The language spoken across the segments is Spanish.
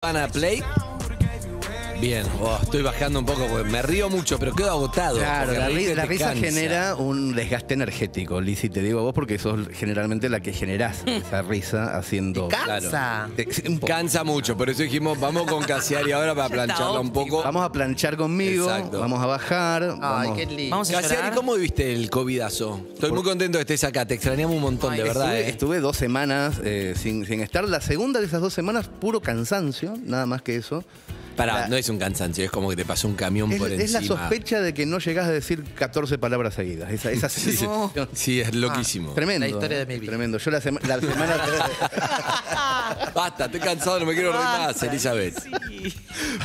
Urbana Play Bien, oh, estoy bajando un poco porque me río mucho, pero quedo agotado. Claro, la, risa genera un desgaste energético, Lizzy, te digo a vos porque sos generalmente la que generás esa risa haciendo. cansa. Cansa mucho, por eso dijimos, vamos con Casiari ahora para plancharla un poco. Vamos a planchar conmigo, vamos a bajar. Ay, vamos. qué lindo. Casiari, ¿cómo viviste el covidazo? Estoy muy contento de que estés acá, te extrañamos un montón, de verdad. Eh. Estuve, dos semanas eh, sin, sin estar. La segunda de esas dos semanas, puro cansancio, nada más que eso no es un cansancio, es como que te pasó un camión por encima. Es la sospecha de que no llegás a decir 14 palabras seguidas. Esa, esa sí, sí, es ah, loquísimo. tremendo. La historia de mi vida. Eh, tremendo. Yo la, semana. Basta, estoy cansado, no me quiero reír más, Elizabeth.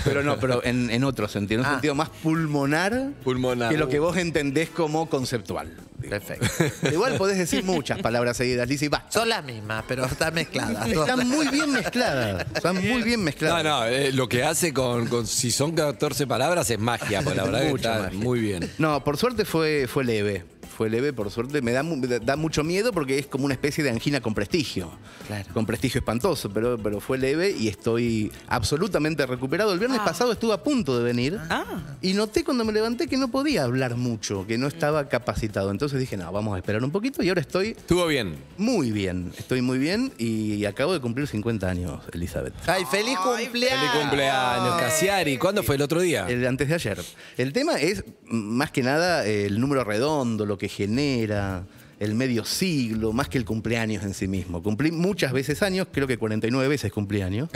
Pero no, pero en, en otro sentido, en un ah. sentido más pulmonar, pulmonar que lo que vos entendés como conceptual. Perfecto. Igual podés decir muchas palabras seguidas, y va Son las mismas, pero están mezcladas. Están muy bien mezcladas. Están muy bien mezcladas. No, no, eh, lo que hace con, Si son 14 palabras es magia, por la verdad está muy bien. No, por suerte fue, fue leve fue leve, por suerte. Me da, mucho miedo porque es como una especie de angina con prestigio. Con prestigio espantoso, pero, pero fue leve y estoy absolutamente recuperado. El viernes ah. pasado estuve a punto de venir ah. y noté cuando me levanté que no podía hablar mucho, que no estaba capacitado. Entonces dije, no, vamos a esperar un poquito y ahora estoy... Estuvo bien. Muy bien, estoy muy bien y acabo de cumplir 50 años, Elizabeth. ¡Ay, feliz cumpleaños! ¡Feliz cumpleaños, Casiari! ¿Cuándo fue el otro día? El antes de ayer. El tema es más que nada eh, el número redondo, lo que genera, el medio siglo, más que el cumpleaños en sí mismo. Cumplí muchas veces años, creo que 49 veces cumpleaños,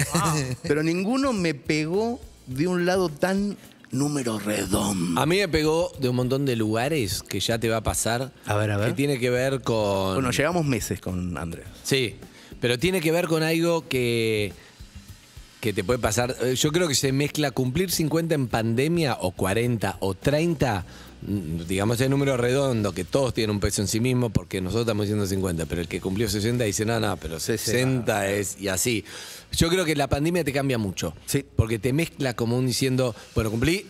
pero ninguno me pegó de un lado tan número redondo. A mí me pegó de un montón de lugares que ya te va a pasar. A ver, a ver. Que tiene que ver con... Bueno, llevamos meses con Andrés. Sí, pero tiene que ver con algo que que te puede pasar. Eh, yo creo que se mezcla cumplir 50 en pandemia o 40 o 30 mm, digamos el número redondo, que todos tienen un peso en sí mismo, porque nosotros estamos diciendo 50, pero el que cumplió 60 dice, no, no, pero 60 es, y así. Yo creo que la pandemia te cambia mucho, sí. porque te mezcla como un diciendo, bueno, cumplí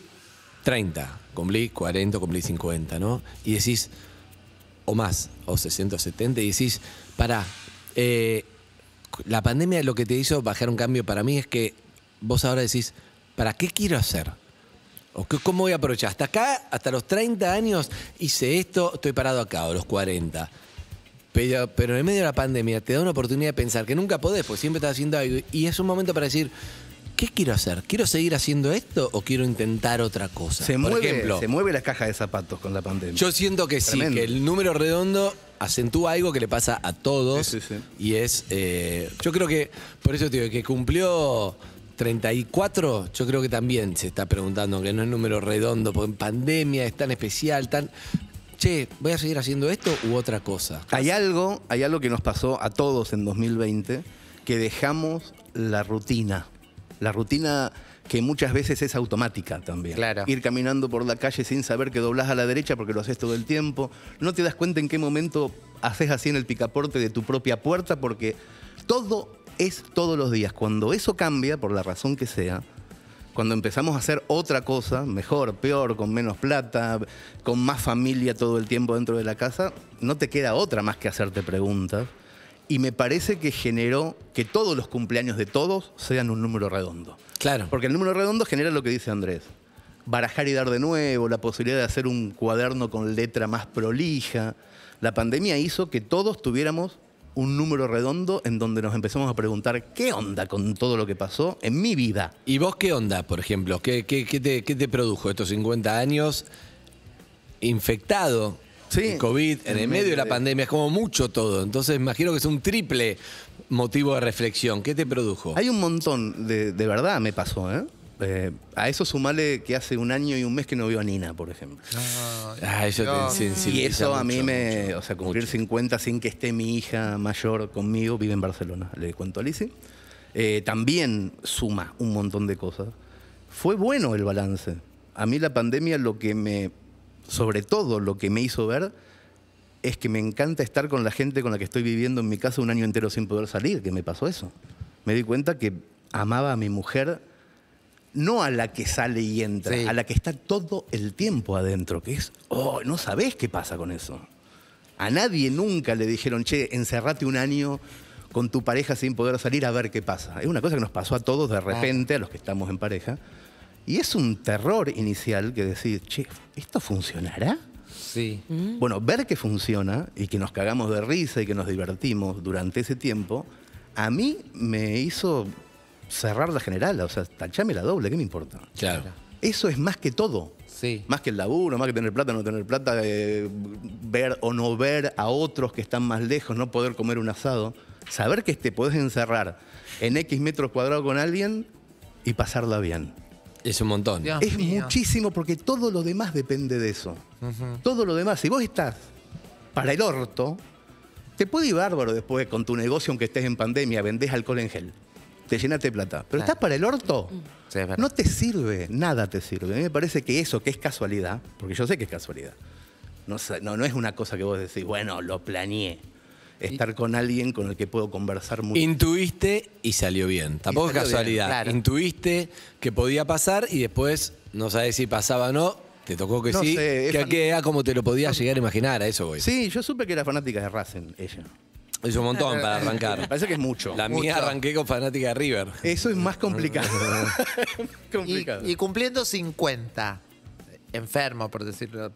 30, cumplí 40, cumplí 50, ¿no? Y decís, o más, o 60 70, y decís, para, eh, la pandemia lo que te hizo bajar un cambio para mí es que vos ahora decís, ¿para qué quiero hacer? ¿O ¿Cómo voy a aprovechar? Hasta acá, hasta los 30 años hice esto, estoy parado acá, o los 40. Pero, en medio de la pandemia te da una oportunidad de pensar que nunca podés, porque siempre estás haciendo algo. Y es un momento para decir, ¿qué quiero hacer? ¿Quiero seguir haciendo esto o quiero intentar otra cosa? Se, Por mueve, ejemplo, se mueve la caja de zapatos con la pandemia. Yo siento que sí, que el número redondo acentúa algo que le pasa a todos. Y es, eh, yo creo que, por eso tío, que cumplió 34, yo creo que también se está preguntando, que no es número redondo, porque en pandemia es tan especial, tan... Che, ¿voy a seguir haciendo esto u otra cosa? Hay algo, hay algo que nos pasó a todos en 2020, que dejamos la rutina. La rutina que muchas veces es automática también. Ir caminando por la calle sin saber que doblás a la derecha porque lo haces todo el tiempo. No te das cuenta en qué momento haces así en el picaporte de tu propia puerta porque todo es todos los días. Cuando eso cambia, por la razón que sea, cuando empezamos a hacer otra cosa, mejor, peor, con menos plata, con más familia todo el tiempo dentro de la casa, no te queda otra más que hacerte preguntas y me parece que generó que todos los cumpleaños de todos sean un número redondo. Claro. Porque el número redondo genera lo que dice Andrés. Barajar y dar de nuevo, la posibilidad de hacer un cuaderno con letra más prolija. La pandemia hizo que todos tuviéramos un número redondo en donde nos empezamos a preguntar qué onda con todo lo que pasó en mi vida. ¿Y vos qué onda, por ejemplo? ¿Qué, qué, te, qué te produjo estos 50 años infectado el COVID, en, el medio, de la pandemia, es como mucho todo. Entonces, imagino que es un triple motivo de reflexión. ¿Qué te produjo? Hay un montón, de, verdad me pasó, ¿eh? Eh, a eso sumarle que hace un año y un mes que no vio a Nina, por ejemplo. ah, eso te, y eso a mí me. o sea, cumplir 50 sin que esté mi hija mayor conmigo, vive en Barcelona, le cuento a Lizzie. Eh, también suma un montón de cosas. Fue bueno el balance. A mí la pandemia lo que me sobre todo lo que me hizo ver es que me encanta estar con la gente con la que estoy viviendo en mi casa un año entero sin poder salir, que me pasó eso. Me di cuenta que amaba a mi mujer no a la que sale y entra, a la que está todo el tiempo adentro, que es, oh, no sabes qué pasa con eso. A nadie nunca le dijeron, che, encerrate un año con tu pareja sin poder salir a ver qué pasa. Es una cosa que nos pasó a todos de repente, a los que estamos en pareja. Y es un terror inicial que decir, che, ¿esto funcionará? Sí. Mm. Bueno, ver que funciona y que nos cagamos de risa y que nos divertimos durante ese tiempo, a mí me hizo cerrar la general, o sea, tachame la doble, ¿qué me importa? Claro. Eso es más que todo. Sí. Más que el laburo, más que tener plata, no tener plata, eh, ver o no ver a otros que están más lejos, no poder comer un asado. Saber que te podés encerrar en X metros cuadrados con alguien y pasarla bien. Es un montón. es muchísimo porque todo lo demás depende de eso. Todo lo demás. Si vos estás para el orto, te puede ir bárbaro después con tu negocio, aunque estés en pandemia, vendés alcohol en gel. Te llenaste plata. Pero estás para el orto. no te sirve, nada te sirve. A mí me parece que eso, que es casualidad, porque yo sé que es casualidad, no, no es una cosa que vos decís, bueno, lo planeé estar con alguien con el que puedo conversar mucho. Intuiste y salió bien. Tampoco es casualidad. Intuiste que podía pasar y después no sabes si pasaba o no. Te tocó que sí. que a qué edad ah, como te lo podías llegar a imaginar, a eso voy. Sí, yo supe que era fanática de Racing, ella. Hizo un montón para arrancar. parece que es mucho. La mía arranqué con fanática de River. Eso es más complicado. Y, y cumpliendo 50, enfermo, por decirlo,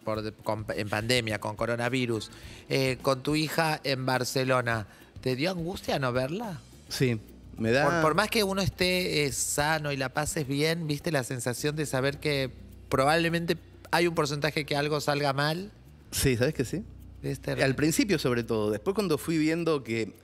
en pandemia, con coronavirus, eh, con tu hija en Barcelona, ¿te dio angustia no verla? Sí, me da... Por, más que uno esté eh, sano y la pases bien, ¿viste la sensación de saber que probablemente hay un porcentaje que algo salga mal? Sí, ¿sabes que sí? Al principio sobre todo, después cuando fui viendo que...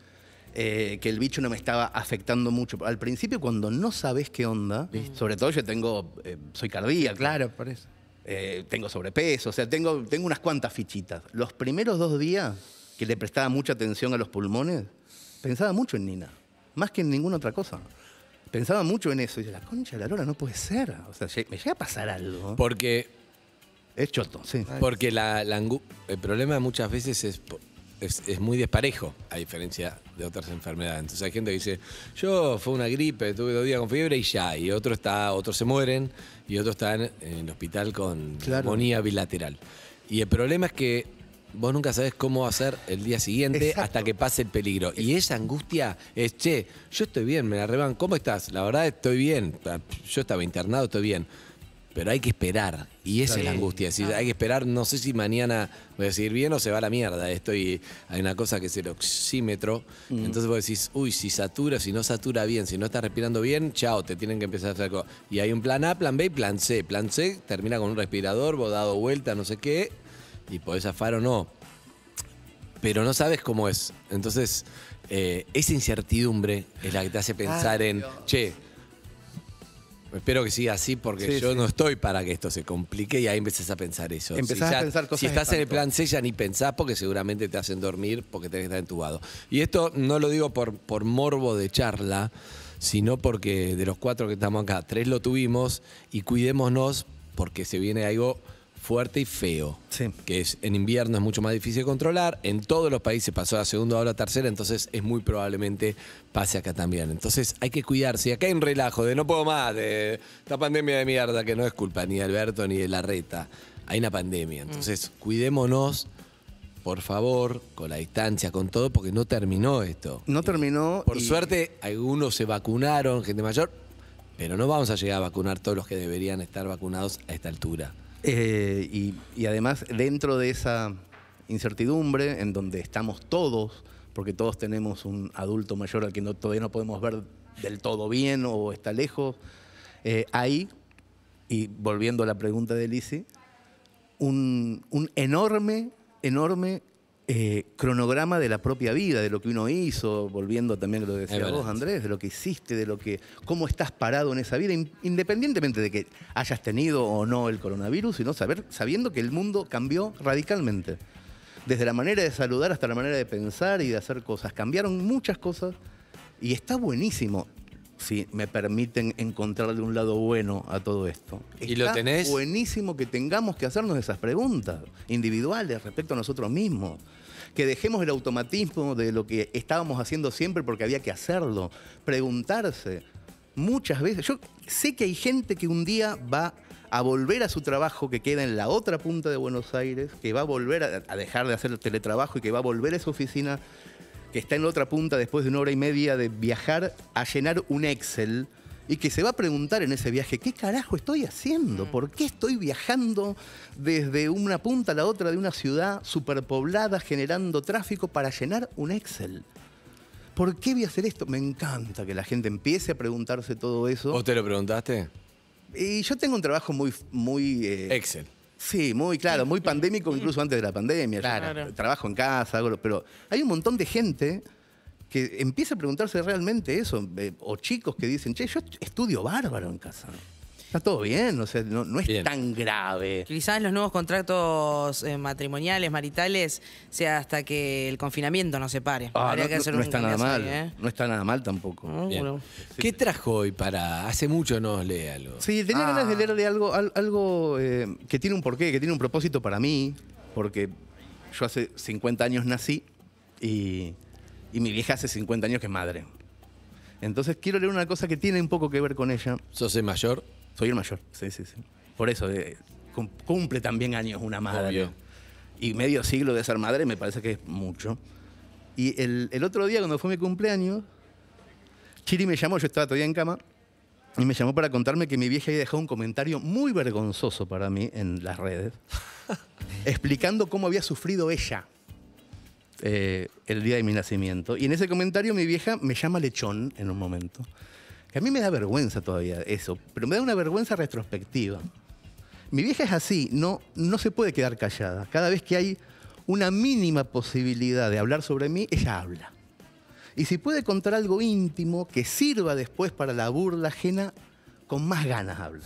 Eh, que el bicho no me estaba afectando mucho. Al principio, cuando no sabes qué onda, sobre todo yo tengo, soy cardíaco. Claro, por eso. Eh, tengo sobrepeso, o sea, tengo, tengo unas cuantas fichitas. Los primeros dos días que le prestaba mucha atención a los pulmones, pensaba mucho en Nina, más que en ninguna otra cosa. Pensaba mucho en eso. Y dije, la concha de la lora no puede ser. O sea, me llega a pasar algo. Porque... Es choto, sí. Porque el problema muchas veces es es, muy desparejo, a diferencia de otras enfermedades. Entonces hay gente que dice, yo fue una gripe, tuve dos días con fiebre y ya, y otro está, otros se mueren y otros están en, el hospital con claro. bilateral. Y el problema es que vos nunca sabés cómo hacer el día siguiente hasta que pase el peligro. Y esa angustia es, che, yo estoy bien, me la reban, ¿cómo estás? La verdad estoy bien, yo estaba internado, estoy bien pero hay que esperar. Y esa es la angustia. Si ah. hay que esperar, no sé si mañana voy a seguir bien o se va a la mierda. Y hay una cosa que es el oxímetro. Mm. Entonces vos decís, uy, si satura, si no satura bien, si no estás respirando bien, chao, te tienen que empezar a hacer algo. Y hay un plan A, plan B plan C. Plan C termina con un respirador, vos dado vuelta, no sé qué, y podés afar o no. Pero no sabes cómo es. Entonces, eh, esa incertidumbre es la que te hace pensar en, che, Espero que siga así porque yo no estoy para que esto se complique y ahí empezás a pensar eso. Empezás a pensar cosas. Si estás en el plan C ya ni pensás porque seguramente te hacen dormir porque tenés que estar entubado. Y esto no lo digo por, por morbo de charla, sino porque de los cuatro que estamos acá, tres lo tuvimos y cuidémonos porque se viene algo fuerte y feo. Sí. Que es, en invierno es mucho más difícil de controlar. En todos los países pasó a segunda o a tercera, entonces es muy probablemente pase acá también. Entonces hay que cuidarse. Acá hay un relajo de no puedo más, de esta pandemia de mierda que no es culpa ni de Alberto ni de la reta. Hay una pandemia. Entonces, mm. cuidémonos por favor, con la distancia, con todo, porque no terminó esto. No terminó. Por suerte, algunos se vacunaron, gente mayor, pero no vamos a llegar a vacunar todos los que deberían estar vacunados a esta altura. Eh, y, además, dentro de esa incertidumbre en donde estamos todos, porque todos tenemos un adulto mayor al que todavía no podemos ver del todo bien o está lejos, eh, hay, y volviendo a la pregunta de Lisi, un, un enorme, enorme eh, cronograma de la propia vida, de lo que uno hizo, volviendo también a lo que decía vos, Andrés, de lo que hiciste, de lo que, cómo estás parado en esa vida, independientemente de que hayas tenido o no el coronavirus, sino saber, sabiendo que el mundo cambió radicalmente. Desde la manera de saludar hasta la manera de pensar y de hacer cosas. Cambiaron muchas cosas y está buenísimo si me permiten encontrarle un lado bueno a todo esto. ¿Y lo tenés? Buenísimo que tengamos que hacernos esas preguntas individuales respecto a nosotros mismos que dejemos el automatismo de lo que estábamos haciendo siempre porque había que hacerlo, preguntarse. Muchas veces, yo sé que hay gente que un día va a volver a su trabajo que queda en la otra punta de Buenos Aires, que va a volver a, dejar de hacer el teletrabajo y que va a volver a su oficina que está en la otra punta después de una hora y media de viajar a llenar un Excel y que se va a preguntar en ese viaje, ¿qué carajo estoy haciendo? Mm. ¿Por qué estoy viajando desde una punta a la otra de una ciudad superpoblada generando tráfico para llenar un Excel? ¿Por qué voy a hacer esto? Me encanta que la gente empiece a preguntarse todo eso. ¿O te lo preguntaste? Y yo tengo un trabajo muy... muy eh, Excel. Sí, muy claro, muy pandémico incluso antes de la pandemia. Claro. trabajo en casa, pero hay un montón de gente que empiece a preguntarse realmente eso, eh, o chicos que dicen, che, yo estudio bárbaro en casa. Está todo bien, o sea, no, es tan grave. Quizás los nuevos contratos eh, matrimoniales, maritales, sea hasta que el confinamiento ah, no, se pare. no, está nada mal, ¿eh? no está nada mal tampoco. Ah, ¿Qué trajo hoy para...? Hace mucho no leé algo. Sí, tenía ah. ganas de leerle algo, que tiene un porqué, que tiene un propósito para mí, porque yo hace 50 años nací y y mi vieja hace 50 años que es madre. Entonces quiero leer una cosa que tiene un poco que ver con ella. ¿Sos el mayor? Soy el mayor, sí, sí, sí. Por eso, eh, cumple también años una madre. Y medio siglo de ser madre me parece que es mucho. Y el, el otro día, cuando fue mi cumpleaños, Chiri me llamó, yo estaba todavía en cama, y me llamó para contarme que mi vieja había dejado un comentario muy vergonzoso para mí en las redes, explicando cómo había sufrido ella eh, el día de mi nacimiento. Y en ese comentario mi vieja me llama lechón en un momento. Que a mí me da vergüenza todavía eso, pero me da una vergüenza retrospectiva. Mi vieja es así, no, no se puede quedar callada. Cada vez que hay una mínima posibilidad de hablar sobre mí, ella habla. Y si puede contar algo íntimo que sirva después para la burla ajena, con más ganas habla.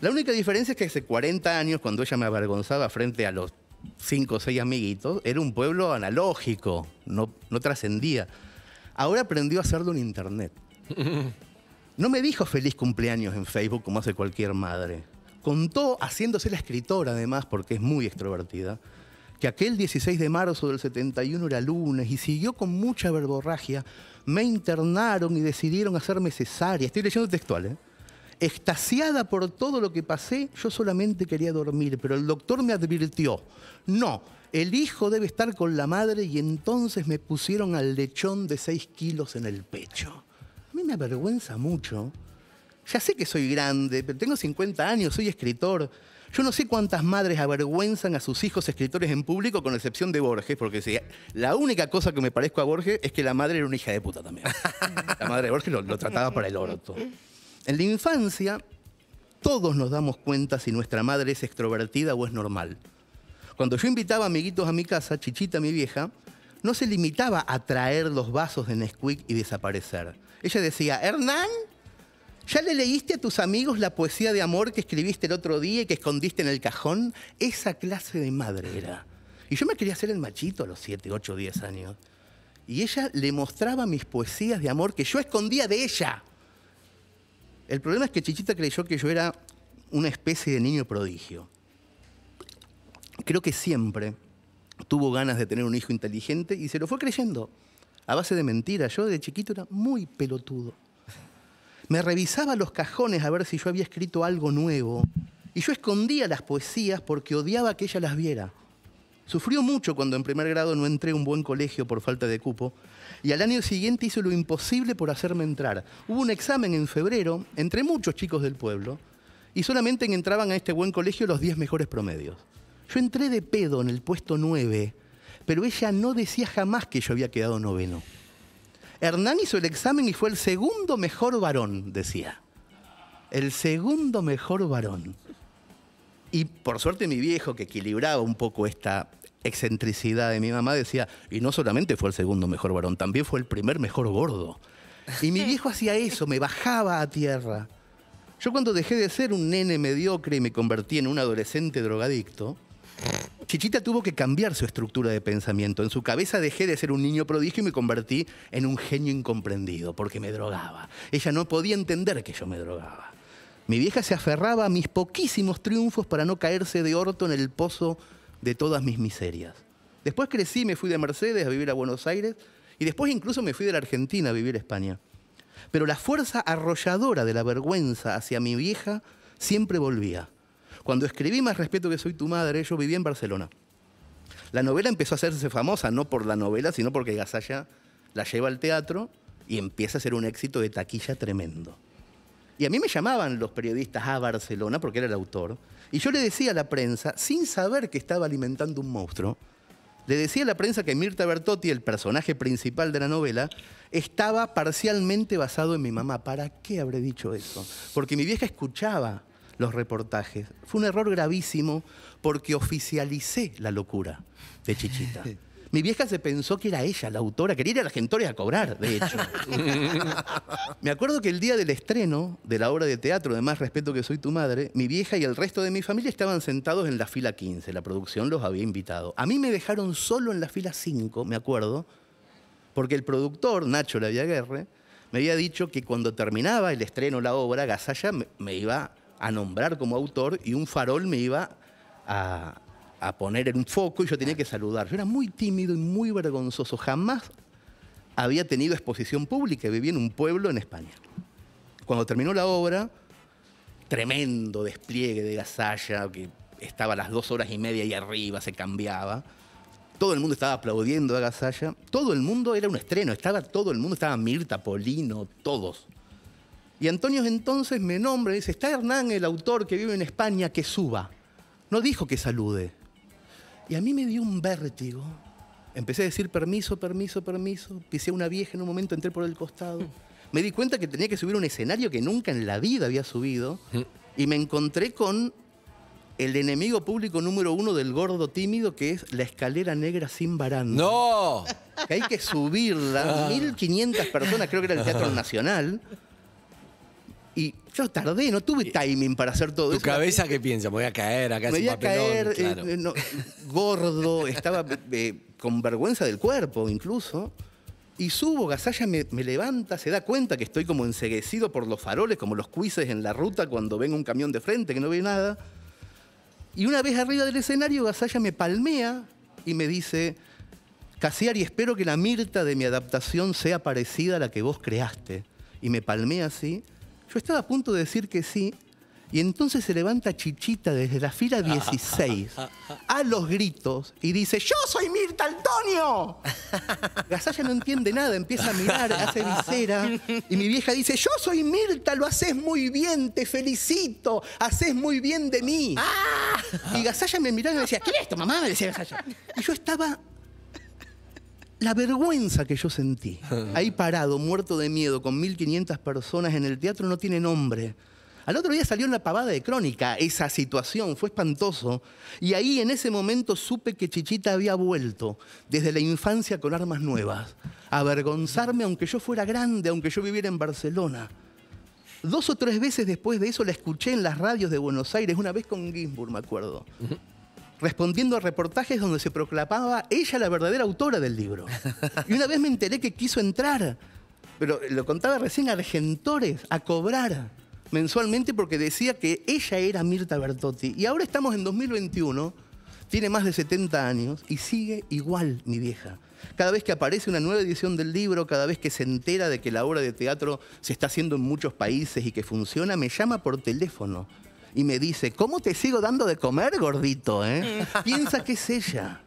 La única diferencia es que hace 40 años, cuando ella me avergonzaba frente a los cinco o seis amiguitos, era un pueblo analógico, no, no trascendía. Ahora aprendió a hacerlo en internet. No me dijo feliz cumpleaños en Facebook como hace cualquier madre. Contó, haciéndose la escritora además, porque es muy extrovertida, que aquel 16 de marzo del 71 era lunes y siguió con mucha verborragia. Me internaron y decidieron hacerme cesárea. Estoy leyendo textual, ¿eh? extasiada por todo lo que pasé, yo solamente quería dormir, pero el doctor me advirtió, no, el hijo debe estar con la madre y entonces me pusieron al lechón de 6 kilos en el pecho. A mí me avergüenza mucho. Ya sé que soy grande, pero tengo 50 años, soy escritor. Yo no sé cuántas madres avergüenzan a sus hijos escritores en público, con excepción de Borges, porque si, la única cosa que me parezco a Borges es que la madre era una hija de puta también. La madre de Borges lo, lo trataba para el orto. En la infancia, todos nos damos cuenta si nuestra madre es extrovertida o es normal. Cuando yo invitaba amiguitos a mi casa, Chichita, mi vieja, no se limitaba a traer los vasos de Nesquik y desaparecer. Ella decía, Hernán, ¿ya le leíste a tus amigos la poesía de amor que escribiste el otro día y que escondiste en el cajón? Esa clase de madre era. Y yo me quería hacer el machito a los 7, 8, 10 años. Y ella le mostraba mis poesías de amor que yo escondía de ella. El problema es que Chichita creyó que yo era una especie de niño prodigio. Creo que siempre tuvo ganas de tener un hijo inteligente y se lo fue creyendo a base de mentiras. Yo de chiquito era muy pelotudo. Me revisaba los cajones a ver si yo había escrito algo nuevo y yo escondía las poesías porque odiaba que ella las viera. Sufrió mucho cuando en primer grado no entré a un buen colegio por falta de cupo y al año siguiente hizo lo imposible por hacerme entrar. Hubo un examen en febrero entre muchos chicos del pueblo y solamente entraban a este buen colegio los 10 mejores promedios. Yo entré de pedo en el puesto 9, pero ella no decía jamás que yo había quedado noveno. Hernán hizo el examen y fue el segundo mejor varón, decía. El segundo mejor varón. Y por suerte mi viejo, que equilibraba un poco esta excentricidad de mi mamá decía, y no solamente fue el segundo mejor varón, también fue el primer mejor gordo. Y mi viejo hacía eso, me bajaba a tierra. Yo cuando dejé de ser un nene mediocre y me convertí en un adolescente drogadicto, Chichita tuvo que cambiar su estructura de pensamiento. En su cabeza dejé de ser un niño prodigio y me convertí en un genio incomprendido, porque me drogaba. Ella no podía entender que yo me drogaba. Mi vieja se aferraba a mis poquísimos triunfos para no caerse de orto en el pozo de todas mis miserias. Después crecí, me fui de Mercedes a vivir a Buenos Aires y después incluso me fui de la Argentina a vivir a España. Pero la fuerza arrolladora de la vergüenza hacia mi vieja siempre volvía. Cuando escribí Más respeto que soy tu madre, yo vivía en Barcelona. La novela empezó a hacerse famosa, no por la novela, sino porque Gasalla la lleva al teatro y empieza a ser un éxito de taquilla tremendo. Y a mí me llamaban los periodistas a ah, Barcelona, porque era el autor, y yo le decía a la prensa, sin saber que estaba alimentando un monstruo, le decía a la prensa que Mirta Bertotti, el personaje principal de la novela, estaba parcialmente basado en mi mamá. ¿Para qué habré dicho eso? Porque mi vieja escuchaba los reportajes. Fue un error gravísimo porque oficialicé la locura de Chichita. Mi vieja se pensó que era ella la autora, quería ir a la gentoria a cobrar, de hecho. me acuerdo que el día del estreno de la obra de teatro, de más respeto que soy tu madre, mi vieja y el resto de mi familia estaban sentados en la fila 15, la producción los había invitado. A mí me dejaron solo en la fila 5, me acuerdo, porque el productor, Nacho Laviaguerre, me había dicho que cuando terminaba el estreno, la obra, Gasalla me iba a nombrar como autor y un farol me iba a, a poner en un foco y yo tenía que saludar. Yo era muy tímido y muy vergonzoso. Jamás había tenido exposición pública. Vivía en un pueblo en España. Cuando terminó la obra, tremendo despliegue de gasalla, que estaba a las dos horas y media y arriba, se cambiaba. Todo el mundo estaba aplaudiendo a Gasalla. Todo el mundo era un estreno. Estaba todo el mundo, estaba Mirta, Polino, todos. Y Antonio entonces me nombra y dice, está Hernán, el autor que vive en España, que suba. No dijo que salude. Y a mí me dio un vértigo. Empecé a decir permiso, permiso, permiso. Pisé a una vieja en un momento, entré por el costado. Me di cuenta que tenía que subir un escenario que nunca en la vida había subido. Y me encontré con el enemigo público número uno del gordo tímido, que es la escalera negra sin baranda. ¡No! Que hay que subirla. 1.500 ah. personas, creo que era el Teatro Nacional. Y yo tardé, no tuve timing para hacer todo ¿Tu ¿Tu cabeza qué piensa? Me voy a caer acá. Me voy a caer eh, eh, gordo, estaba eh, con vergüenza del cuerpo incluso. Y subo, Gasalla me, levanta, se da cuenta que estoy como enseguecido por los faroles, como los cuises en la ruta cuando ven un camión de frente que no ve nada. Y una vez arriba del escenario, Gasalla me palmea y me dice, y espero que la Mirta de mi adaptación sea parecida a la que vos creaste. Y me palmea así yo estaba a punto de decir que sí, y entonces se levanta Chichita desde la fila 16 ah, ah, ah, a los gritos y dice, ¡Yo soy Mirta Antonio! Gasalla no entiende nada, empieza a mirar, hace visera. Y mi vieja dice, ¡Yo soy Mirta, lo haces muy bien, te felicito, haces muy bien de mí! Y Gasalla me miraba y me decía, ¿Qué es esto mamá? Me decía Y yo estaba la vergüenza que yo sentí, ahí parado, muerto de miedo, con 1.500 personas en el teatro, no tiene nombre. Al otro día salió en la pavada de crónica esa situación, fue espantoso. Y ahí en ese momento supe que Chichita había vuelto desde la infancia con armas nuevas, a avergonzarme aunque yo fuera grande, aunque yo viviera en Barcelona. Dos o tres veces después de eso la escuché en las radios de Buenos Aires, una vez con Ginsburg, me acuerdo respondiendo a reportajes donde se proclamaba ella la verdadera autora del libro. Y una vez me enteré que quiso entrar, pero lo contaba recién Argentores, a cobrar mensualmente porque decía que ella era Mirta Bertotti. Y ahora estamos en 2021, tiene más de 70 años y sigue igual mi vieja. Cada vez que aparece una nueva edición del libro, cada vez que se entera de que la obra de teatro se está haciendo en muchos países y que funciona, me llama por teléfono y me dice, ¿cómo te sigo dando de comer, gordito? Eh? Piensa que es ella.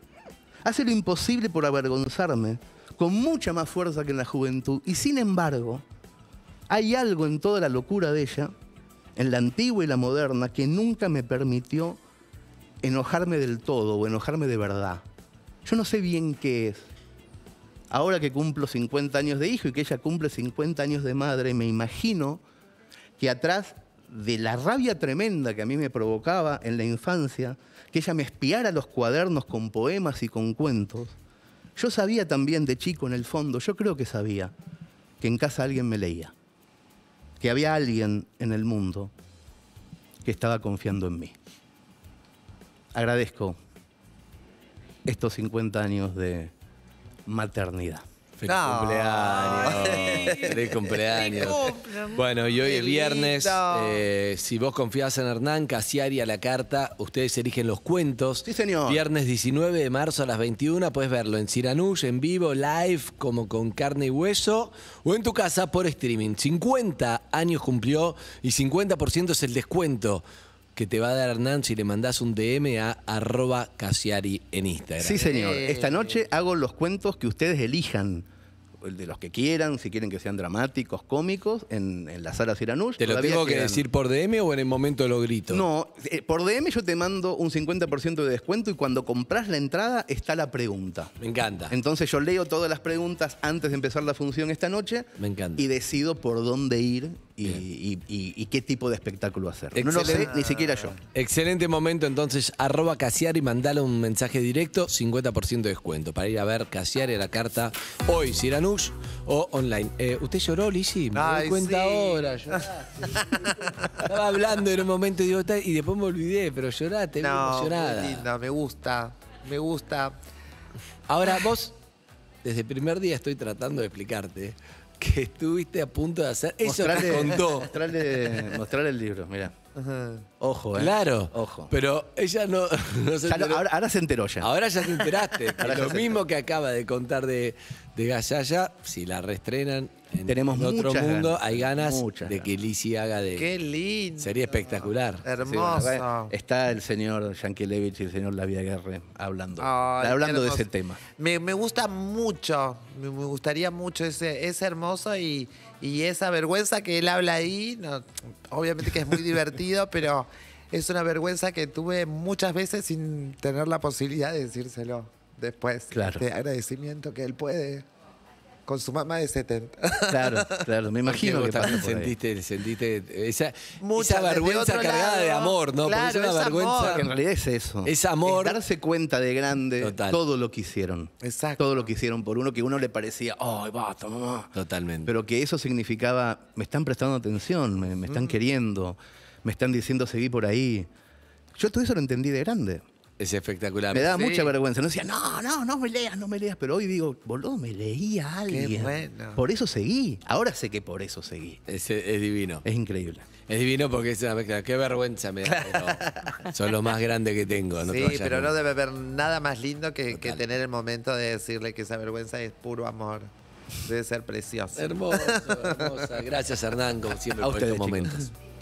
Hace lo imposible por avergonzarme, con mucha más fuerza que en la juventud. Y sin embargo, hay algo en toda la locura de ella, en la antigua y la moderna, que nunca me permitió enojarme del todo o enojarme de verdad. Yo no sé bien qué es. Ahora que cumplo 50 años de hijo y que ella cumple 50 años de madre, me imagino que atrás de la rabia tremenda que a mí me provocaba en la infancia, que ella me espiara los cuadernos con poemas y con cuentos, yo sabía también de chico en el fondo, yo creo que sabía, que en casa alguien me leía, que había alguien en el mundo que estaba confiando en mí. Agradezco estos 50 años de maternidad cumpleaños. cumpleaños. bueno, y hoy es viernes. Eh, si vos confiás en Hernán, Casiari a la carta, ustedes eligen los cuentos. Sí, señor. Viernes 19 de marzo a las 21, puedes verlo en Siranush, en vivo, live, como con carne y hueso, o en tu casa por streaming. 50 años cumplió y 50% es el descuento que te va a dar Hernán si le mandás un DM a arroba Casiari en Instagram. Sí, señor. Esta noche hago los cuentos que ustedes elijan de los que quieran, si quieren que sean dramáticos, cómicos, en, en la sala Siranush. ¿Te lo tengo que decir por DM o en el momento de lo grito? No, eh, por DM yo te mando un 50% de descuento y cuando compras la entrada está la pregunta. Me encanta. Entonces yo leo todas las preguntas antes de empezar la función esta noche. Y decido por dónde ir y, qué tipo de espectáculo hacer. No lo sé ni siquiera yo. Excelente momento, entonces, arroba y mandale un mensaje directo, 50% de descuento, para ir a ver Casiar a la carta hoy, Siranush o online. Eh, ¿Usted lloró, Lizzy? Me cuenta ahora, lloraste. Estaba hablando en un momento y, y después me olvidé, pero lloraste, no, emocionada. linda, me gusta, me gusta. Ahora, vos, desde el primer día estoy tratando de explicarte que estuviste a punto de hacer. Eso mostrale, el libro, mirá. Ajá. Ojo, eh. Claro. Ojo. Pero ella no, se enteró. ahora, se enteró ya. Ahora ya te enteraste. lo mismo que acaba de contar de, de si la restrenan Tenemos otro mundo, hay ganas de que haga de. Qué lindo. Sería espectacular. Hermoso. está el señor Yankelevich y el señor Lavia Guerre hablando, hablando de ese tema. Me, gusta mucho, me, gustaría mucho, ese, es hermoso y, y esa vergüenza que él habla ahí, obviamente que es muy divertido, pero es una vergüenza que tuve muchas veces sin tener la posibilidad de decírselo después. Claro. De agradecimiento que él puede con su mamá de 70. Claro, claro, me imagino que pasa por sentiste, ahí. sentiste esa, Mucha, esa vergüenza cargada de amor, ¿no? Claro, es una vergüenza. Amor. Que en realidad es eso. Es amor. Es darse cuenta de grande todo lo que hicieron. Exacto. Todo lo que hicieron por uno que uno le parecía, ¡ay, basta, mamá! Totalmente. Pero que eso significaba, me están prestando atención, me, me están mm. queriendo me están diciendo seguí por ahí. Yo todo eso lo entendí de grande. Es espectacular. Me daba mucha vergüenza. No decía, no, no, no me leas, no me leas. Pero hoy digo, boludo, me leí a alguien. Qué bueno. Por eso seguí. Ahora sé que por eso seguí. Es, divino. Es increíble. Es divino porque es una mezcla. Qué vergüenza me da. son los más grandes que tengo. sí, pero no debe haber nada más lindo que, tener el momento de decirle que esa vergüenza es puro amor. Debe ser precioso. Hermoso, hermosa. Gracias, Hernán, como siempre, a por estos momentos.